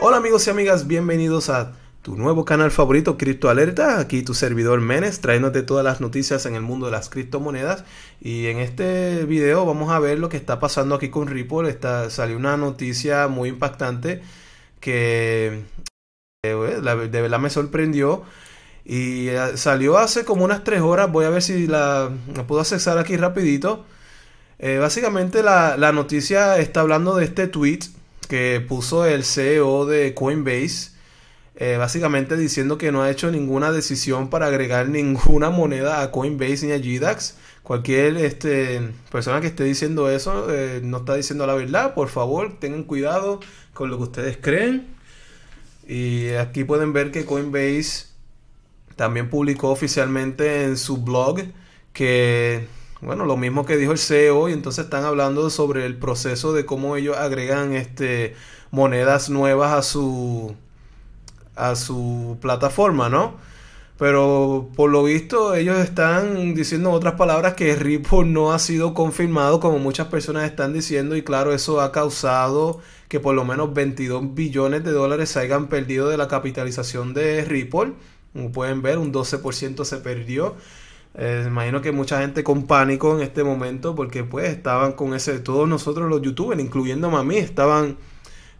Hola amigos y amigas, bienvenidos a tu nuevo canal favorito, Crypto Alerta. Aquí tu servidor Menes, trayéndote todas las noticias en el mundo de las criptomonedas. Y en este video vamos a ver lo que está pasando aquí con Ripple. Está, salió una noticia muy impactante que eh, de verdad me sorprendió. Y eh, salió hace como unas 3 horas. Voy a ver si la, puedo accesar aquí rapidito. Eh, básicamente la, noticia está hablando de este tweet que puso el CEO de Coinbase. Eh, básicamente diciendo que no ha hecho ninguna decisión para agregar ninguna moneda a Coinbase ni a GDAX. Cualquier este, persona que esté diciendo eso no está diciendo la verdad. Por favor, tengan cuidado con lo que ustedes creen. Y aquí pueden ver que Coinbase también publicó oficialmente en su blog que, bueno, lo mismo que dijo el CEO, y entonces están hablando sobre el proceso de cómo ellos agregan este, monedas nuevas a su, a su plataforma, ¿no? Pero por lo visto ellos están diciendo otras palabras que Ripple no ha sido confirmado como muchas personas están diciendo y claro eso ha causado que por lo menos 22 billones de dólares se hayan perdido de la capitalización de Ripple. Como pueden ver, un 12% se perdió. Eh, imagino que mucha gente con pánico en este momento porque pues estaban con ese, todos nosotros los youtubers, incluyendo a mí, estaban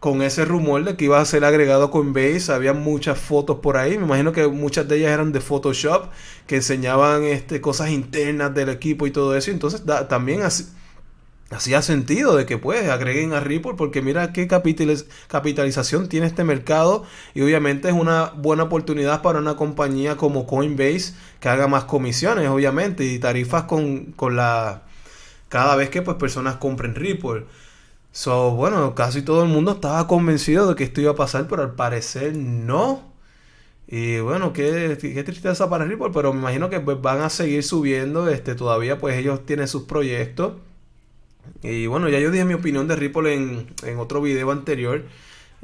con ese rumor de que iba a ser agregado con Base. Había muchas fotos por ahí. Me imagino que muchas de ellas eran de Photoshop, que enseñaban este, cosas internas del equipo y todo eso. Entonces también así hacía sentido de que pues agreguen a Ripple porque mira qué capitalización tiene este mercado y obviamente es una buena oportunidad para una compañía como Coinbase que haga más comisiones obviamente y tarifas con, la cada vez que pues personas compren Ripple. So, bueno, casi todo el mundo estaba convencido de que esto iba a pasar, pero al parecer no. Y bueno, qué, qué, tristeza para Ripple, pero me imagino que pues, van a seguir subiendo. Este, todavía pues ellos tienen sus proyectos. Y bueno, ya yo dije mi opinión de Ripple en, otro video anterior.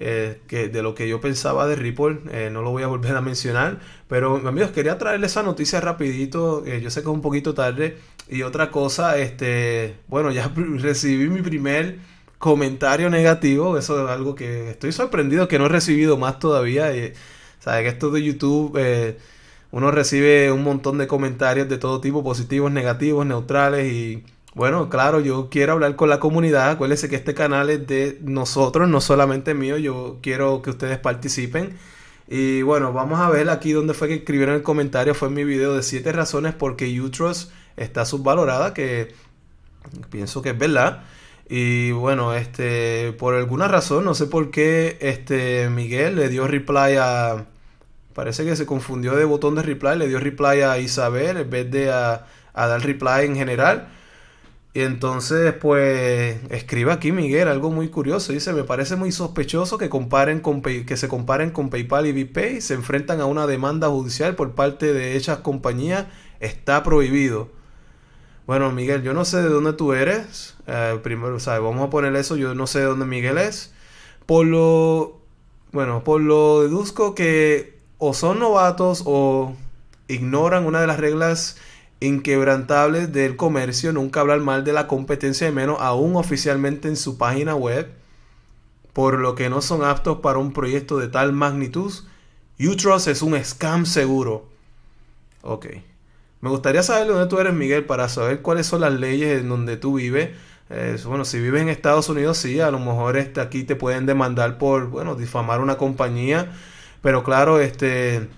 Eh, que de lo que yo pensaba de Ripple, eh, no lo voy a volver a mencionar, pero amigos, quería traerles esa noticia rapidito, eh, yo sé que es un poquito tarde, y otra cosa, este, bueno, ya recibí mi primer comentario negativo, eso es algo que estoy sorprendido que no he recibido más todavía, sabes que esto de YouTube, uno recibe un montón de comentarios de todo tipo, positivos, negativos, neutrales, y bueno, claro, yo quiero hablar con la comunidad. Acuérdense que este canal es de nosotros, no solamente mío. Yo quiero que ustedes participen. Y bueno, vamos a ver aquí donde fue que escribieron el comentario. Fue en mi video de 7 razones por porque Utros está subvalorada, que pienso que es verdad. Y bueno, este, por alguna razón, no sé por qué, este, Miguel le dio reply a... Parece que se confundió de botón de reply, le dio reply a Isabel en vez de a, a dar reply en general. Y entonces, pues, escriba aquí Miguel algo muy curioso. Dice, me parece muy sospechoso que, comparen con que se comparen con PayPal y BitPay. Se enfrentan a una demanda judicial por parte de esas compañías. Está prohibido. Bueno, Miguel, yo no sé de dónde tú eres. Eh, primero, ¿sabes? Vamos a poner eso. Yo no sé de dónde Miguel es. Por lo... Bueno, por lo deduzco que o son novatos o ignoran una de las reglas Inquebrantable del comercio, nunca hablar mal de la competencia, de menos aún oficialmente en su página web, por lo que no son aptos para un proyecto de tal magnitud. Utrust es un scam seguro. Ok. Me gustaría saber dónde tú eres, Miguel, para saber cuáles son las leyes en donde tú vives. Eh, bueno, si vives en Estados Unidos, sí, a lo mejor este, aquí te pueden demandar por, bueno, difamar una compañía. Pero claro, este,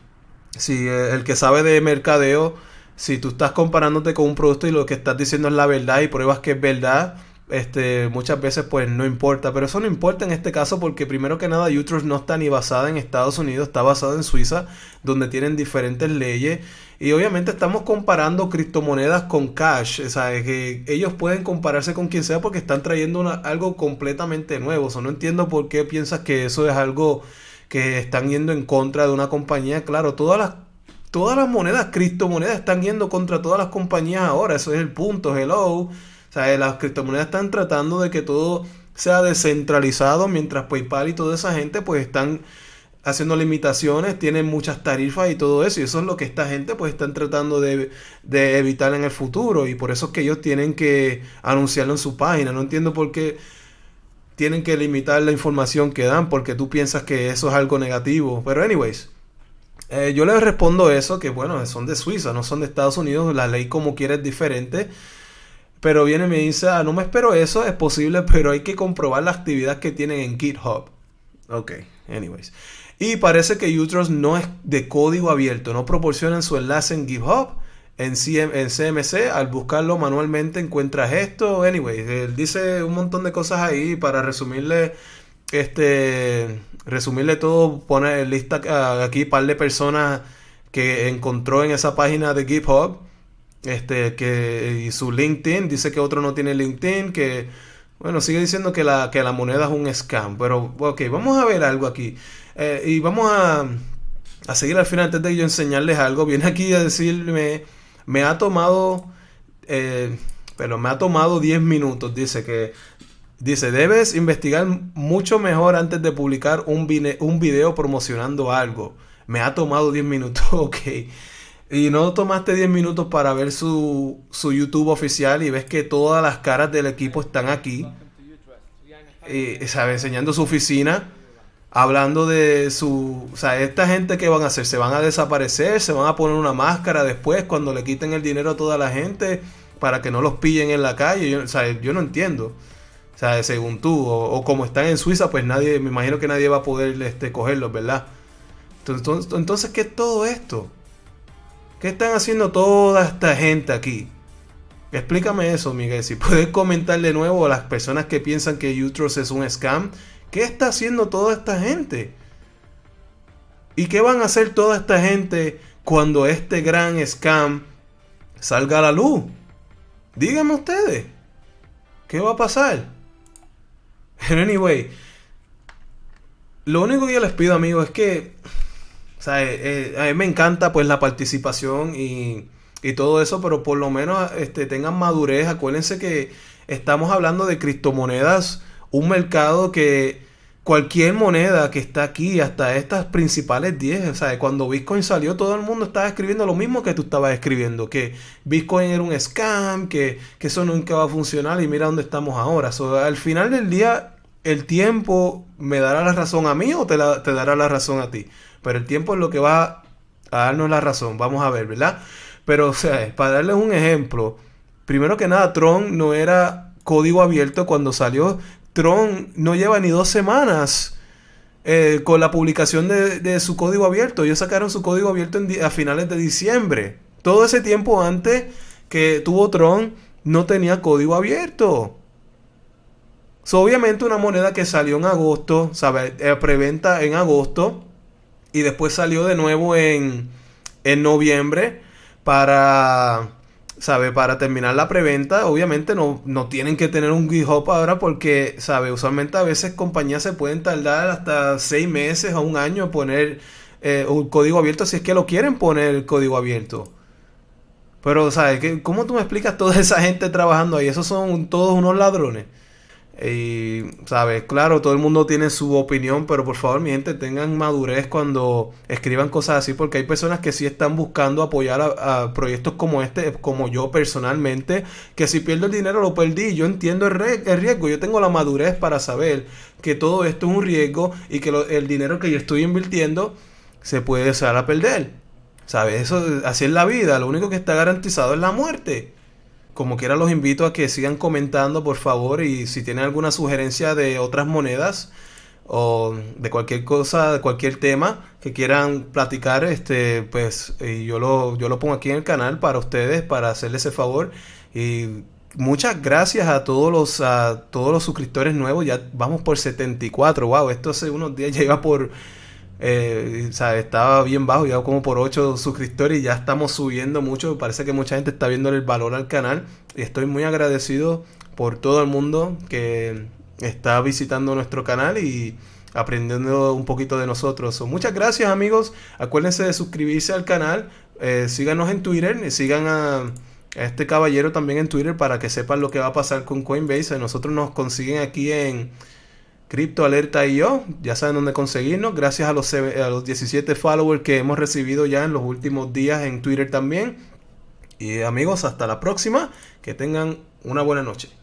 si el que sabe de mercadeo si tú estás comparándote con un producto y lo que estás diciendo es la verdad y pruebas que es verdad, este, muchas veces pues no importa, pero eso no importa en este caso porque primero que nada YouTube no está ni basada en Estados Unidos, está basada en Suiza, donde tienen diferentes leyes y obviamente estamos comparando criptomonedas con cash, o sea, que ellos pueden compararse con quien sea porque están trayendo algo completamente nuevo, o sea, no entiendo por qué piensas que eso es algo que están yendo en contra de una compañía, claro, todas las Todas las monedas, criptomonedas están yendo contra todas las compañías ahora, eso es el punto, hello. O sea, eh, las criptomonedas están tratando de que todo sea descentralizado, mientras PayPal y toda esa gente pues están haciendo limitaciones, tienen muchas tarifas y todo eso, y eso es lo que esta gente pues están tratando de, de evitar en el futuro, y por eso es que ellos tienen que anunciarlo en su página, no entiendo por qué tienen que limitar la información que dan, porque tú piensas que eso es algo negativo, pero anyways. Eh, yo les respondo eso, que bueno, son de Suiza, no son de Estados Unidos, la ley como quiera es diferente. Pero viene y me dice, ah, no me espero eso, es posible, pero hay que comprobar la actividad que tienen en GitHub. Ok, anyways. Y parece que Utros no es de código abierto, no proporcionan su enlace en GitHub. En, en CMC, al buscarlo manualmente encuentras esto. Anyways, él dice un montón de cosas ahí para resumirle este, resumirle todo, pone lista ah, aquí un par de personas que encontró en esa página de GitHub. Este, que y su LinkedIn, dice que otro no tiene LinkedIn, que bueno, sigue diciendo que la, la moneda es un scam, pero ok, vamos a ver algo aquí. Eh, y vamos a, seguir al final antes de yo enseñarles algo. Viene aquí a decirme, me ha tomado, eh, pero me ha tomado 10 minutos, dice que Dice, debes investigar mucho mejor antes de publicar un, video promocionando algo. Me ha tomado 10 minutos, ok. Y no tomaste 10 minutos para ver su, su YouTube oficial y ves que todas las caras del equipo están aquí. Eh, Enseñando su oficina, hablando de su... O sea, esta gente que van a hacer, se van a desaparecer, se van a poner una máscara después cuando le quiten el dinero a toda la gente para que no los pillen en la calle. o sea, yo no entiendo. O sea, según tú, o, como están en Suiza, pues nadie, me imagino que nadie va a poder este, cogerlos, ¿verdad? Entonces, entonces, ¿qué es todo esto? ¿Qué están haciendo toda esta gente aquí? Explícame eso, Miguel. Si puedes comentar de nuevo a las personas que piensan que Utros es un scam, ¿qué está haciendo toda esta gente? ¿Y qué van a hacer toda esta gente cuando este gran scam salga a la luz? Díganme ustedes, ¿qué va a pasar? Anyway, lo único que yo les pido, amigos, es que. O sea, eh, eh, a mí me encanta pues la participación y, todo eso, pero por lo menos este, tengan madurez. Acuérdense que estamos hablando de criptomonedas, un mercado que cualquier moneda que está aquí, hasta estas principales 10, sea Cuando Bitcoin salió, todo el mundo estaba escribiendo lo mismo que tú estabas escribiendo, que Bitcoin era un scam, que, eso nunca va a funcionar y mira dónde estamos ahora. al final del día, el tiempo me dará la razón a mí o te, te dará la razón a ti. Pero el tiempo es lo que va a darnos la razón, vamos a ver, ¿verdad? Pero, o sea, para darles un ejemplo, primero que nada, Tron no era código abierto cuando salió. Tron no lleva ni dos semanas eh, con la publicación de, su código abierto. Ellos sacaron su código abierto a finales de diciembre. Todo ese tiempo antes que tuvo Tron no tenía código abierto. obviamente una moneda que salió en agosto, sabe, eh, preventa en agosto y después salió de nuevo en noviembre para ¿sabe? Para terminar la preventa, obviamente no, no tienen que tener un GitHub ahora porque, ¿sabe? Usualmente a veces compañías se pueden tardar hasta seis meses o un año en poner eh, un código abierto si es que lo quieren poner el código abierto. Pero, ¿sabes? ¿Cómo tú me explicas toda esa gente trabajando ahí? Esos son todos unos ladrones. Y, ¿sabes? Claro, todo el mundo tiene su opinión, pero por favor, mi gente, tengan madurez cuando escriban cosas así, porque hay personas que sí están buscando apoyar a, proyectos como este, como yo personalmente, que si pierdo el dinero lo perdí. Yo entiendo el, riesgo, yo tengo la madurez para saber que todo esto es un riesgo y que el dinero que yo estoy invirtiendo se puede usar a perder. ¿Sabes? Eso, así es la vida, lo único que está garantizado es la muerte. Como quiera los invito a que sigan comentando por favor y si tienen alguna sugerencia de otras monedas o de cualquier cosa, de cualquier tema que quieran platicar, este, pues y yo, lo, yo lo pongo aquí en el canal para ustedes, para hacerles ese favor. Y muchas gracias a todos los, a todos los suscriptores nuevos, ya vamos por 74, wow, esto hace unos días ya iba por eh, estaba bien bajo, ya como por 8 suscriptores y ya estamos subiendo mucho. Parece que mucha gente está viendo el valor al canal. Y estoy muy agradecido por todo el mundo que está visitando nuestro canal y aprendiendo un poquito de nosotros. muchas gracias amigos. Acuérdense de suscribirse al canal. Eh, síganos en Twitter. Y sigan a, a este caballero también en Twitter para que sepan lo que va a pasar con Coinbase. Nosotros nos consiguen aquí en Crypto Alerta y yo, ya saben dónde conseguirnos. Gracias a los, a los 17 followers que hemos recibido ya en los últimos días en Twitter también. Y amigos, hasta la próxima. Que tengan una buena noche.